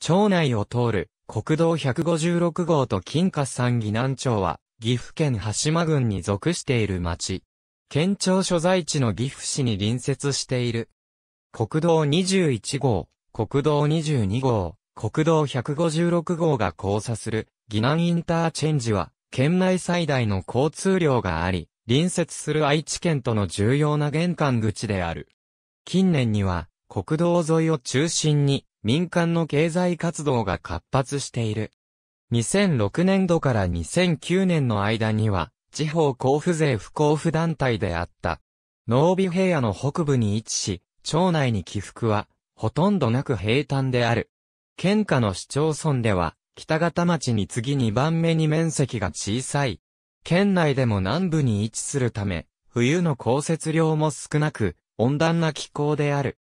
町内を通る国道156号と金華山岐南町は、岐阜県羽島郡に属している町。県庁所在地の岐阜市に隣接している。国道21号、国道22号、国道156号が交差する、岐南インターチェンジは、県内最大の交通量があり、隣接する愛知県との重要な玄関口である。近年には、国道沿いを中心に、民間の経済活動が活発している。2006年度から2009年の間には、地方交付税不交付団体であった。農備平野の北部に位置し、町内に起伏は、ほとんどなく平坦である。県下の市町村では、北方町に次2番目に面積が小さい。県内でも南部に位置するため、冬の降雪量も少なく、温暖な気候である。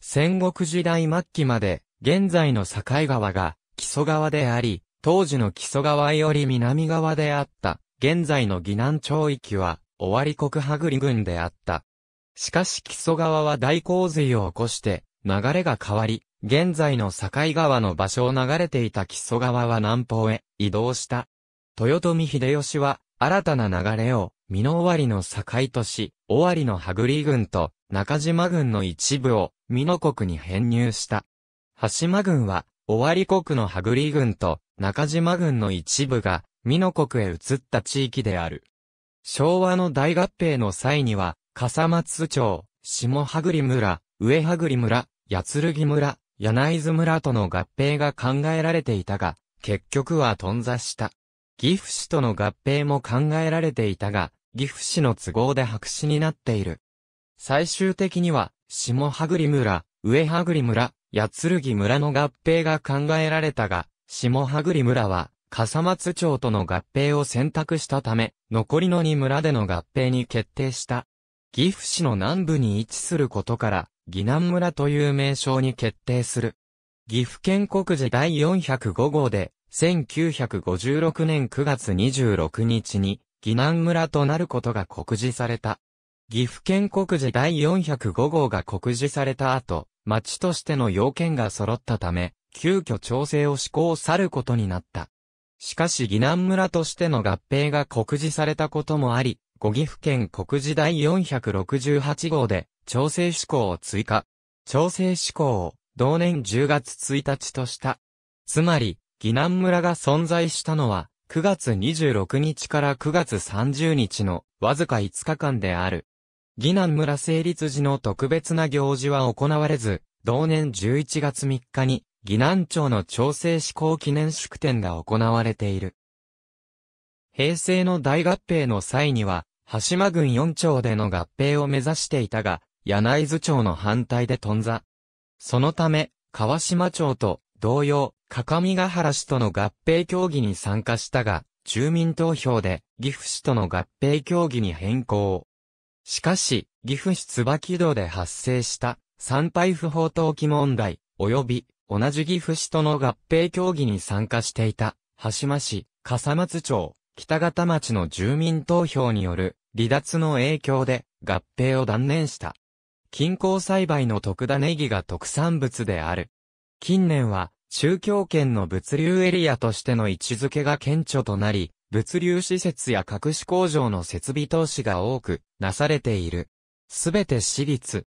戦国時代末期まで、現在の境川が、木曽川であり、当時の木曽川より南側であった、現在の義南町域は、尾張国羽栗郡であった。しかし木曽川は大洪水を起こして、流れが変わり、現在の境川の場所を流れていた木曽川は南方へ移動した。豊臣秀吉は新たな流れを美濃終の境都市、尾張の羽栗軍と中島軍の一部を美濃国に編入した。羽島軍は、尾張国の羽栗軍と中島軍の一部が美濃国へ移った地域である。昭和の大合併の際には、笠松町、下羽栗村、上羽栗村、八剣村、柳津村との合併が考えられていたが、結局は頓挫した。岐阜市との合併も考えられていたが、岐阜市の都合で白紙になっている。最終的には、下羽栗村、上羽栗村、八剣村の合併が考えられたが、下羽栗村は、笠松町との合併を選択したため、残りの2村での合併に決定した。岐阜市の南部に位置することから、岐南村という名称に決定する。岐阜県国寺第405号で、1956年9月26日に、岐南村となることが告示された。岐阜県告示第405号が告示された後、町としての要件が揃ったため、急遽調整を施行さることになった。しかし岐南村としての合併が告示されたこともあり、五岐阜県告示第468号で、調整施行を追加。調整施行を、同年10月1日とした。つまり、岐南村が存在したのは、9月26日から9月30日のわずか5日間である。義南村成立時の特別な行事は行われず、同年11月3日に、義南町の調整施行記念祝典が行われている。平成の大合併の際には、羽島郡4町での合併を目指していたが、柳津町の反対で頓挫。そのため、川島町と同様、各務原市との合併協議に参加したが、住民投票で岐阜市との合併協議に変更。しかし、岐阜市椿道で発生した参拝不法投棄問題、及び同じ岐阜市との合併協議に参加していた、羽島市、笠松町、北方町の住民投票による離脱の影響で合併を断念した。均衡栽培の徳田ネギが特産物である。近年は、中京圏の物流エリアとしての位置づけが顕著となり、物流施設や各種工場の設備投資が多くなされている。すべて私立。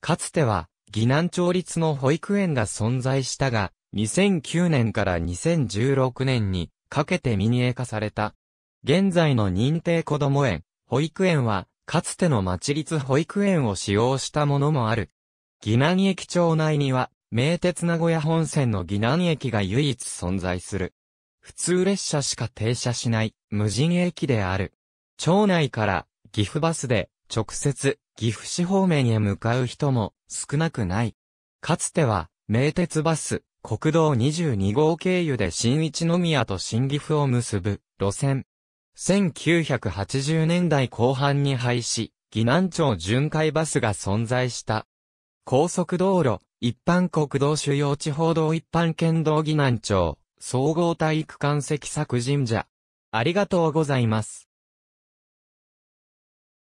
かつては、疑南町立の保育園が存在したが、2009年から2016年にかけて民営化された。現在の認定子ども園、保育園は、かつての町立保育園を使用したものもある。岐南駅町内には、名鉄名古屋本線の岐南駅が唯一存在する。普通列車しか停車しない、無人駅である。町内から、岐阜バスで、直接、岐阜市方面へ向かう人も、少なくない。かつては、名鉄バス、国道22号経由で新一宮と新岐阜を結ぶ、路線。1980年代後半に廃止、岐南町巡回バスが存在した。高速道路、一般国道主要地方道一般県道義南町、総合体育館関作神社。ありがとうございます。